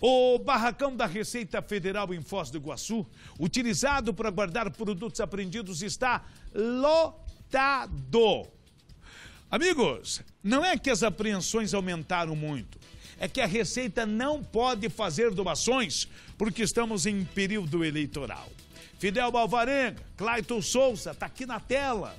O barracão da Receita Federal em Foz do Iguaçu, utilizado para guardar produtos apreendidos, está lotado. Amigos, não é que as apreensões aumentaram muito, é que a Receita não pode fazer doações porque estamos em período eleitoral. Fidel Balvarenga, Clayton Souza, está aqui na tela.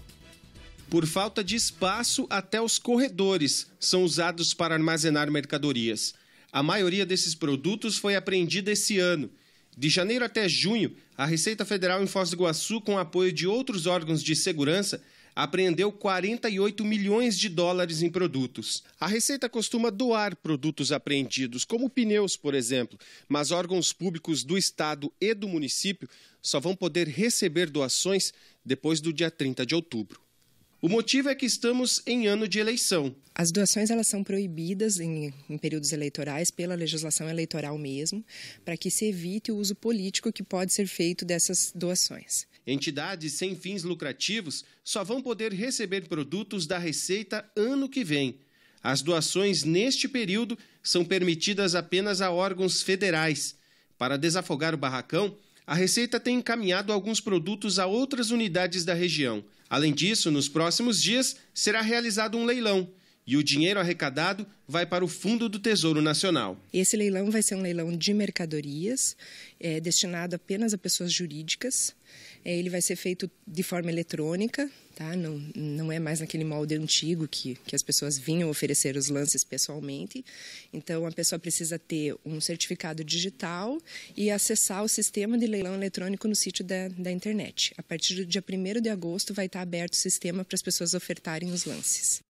Por falta de espaço, até os corredores são usados para armazenar mercadorias. A maioria desses produtos foi apreendida esse ano. De janeiro até junho, a Receita Federal em Foz do Iguaçu, com apoio de outros órgãos de segurança, apreendeu 48 milhões de dólares em produtos. A Receita costuma doar produtos apreendidos, como pneus, por exemplo, mas órgãos públicos do Estado e do município só vão poder receber doações depois do dia 30 de outubro. O motivo é que estamos em ano de eleição. As doações elas são proibidas em, em períodos eleitorais pela legislação eleitoral mesmo, para que se evite o uso político que pode ser feito dessas doações. Entidades sem fins lucrativos só vão poder receber produtos da Receita ano que vem. As doações neste período são permitidas apenas a órgãos federais. Para desafogar o barracão, a Receita tem encaminhado alguns produtos a outras unidades da região. Além disso, nos próximos dias será realizado um leilão e o dinheiro arrecadado vai para o Fundo do Tesouro Nacional. Esse leilão vai ser um leilão de mercadorias, é, destinado apenas a pessoas jurídicas. É, ele vai ser feito de forma eletrônica, tá? não, não é mais naquele molde antigo que, que as pessoas vinham oferecer os lances pessoalmente. Então, a pessoa precisa ter um certificado digital e acessar o sistema de leilão eletrônico no sítio da, da internet. A partir do dia 1 de agosto vai estar aberto o sistema para as pessoas ofertarem os lances.